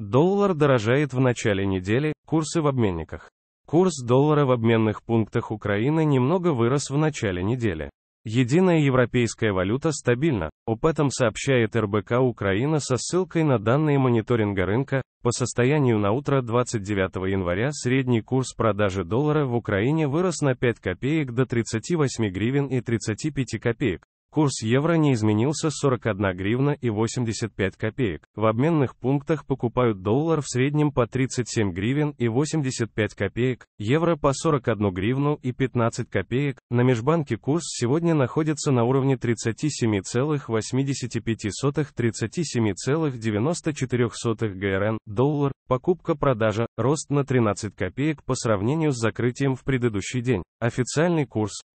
Доллар дорожает в начале недели, курсы в обменниках. Курс доллара в обменных пунктах Украины немного вырос в начале недели. Единая европейская валюта стабильна, об этом сообщает РБК Украина со ссылкой на данные мониторинга рынка. По состоянию на утро 29 января средний курс продажи доллара в Украине вырос на 5 копеек до 38 гривен и 35 копеек, Курс евро не изменился 41 гривна и 85 копеек. В обменных пунктах покупают доллар в среднем по 37 гривен и 85 копеек, евро по 41 гривну и 15 копеек. На межбанке курс сегодня находится на уровне 37,85-37,94 ГРН. Доллар, покупка-продажа, рост на 13 копеек по сравнению с закрытием в предыдущий день. Официальный курс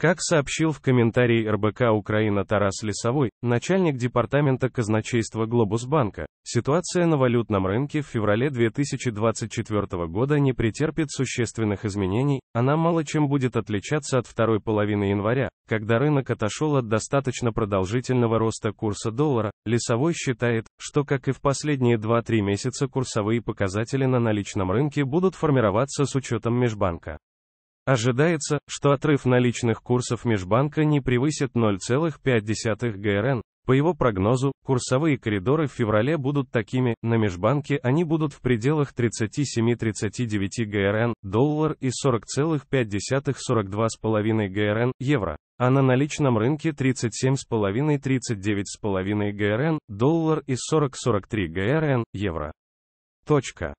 Как сообщил в комментарии РБК Украина Тарас Лесовой, начальник департамента казначейства Глобусбанка, ситуация на валютном рынке в феврале 2024 года не претерпит существенных изменений, она мало чем будет отличаться от второй половины января, когда рынок отошел от достаточно продолжительного роста курса доллара. Лесовой считает, что как и в последние 2-3 месяца курсовые показатели на наличном рынке будут формироваться с учетом межбанка. Ожидается, что отрыв наличных курсов Межбанка не превысит 0,5 ГРН. По его прогнозу, курсовые коридоры в феврале будут такими, на Межбанке они будут в пределах 37-39 ГРН, доллар и 40,5-42,5 ГРН, евро, а на наличном рынке 37,5-39,5 ГРН, доллар и 40-43 ГРН, евро. Точка.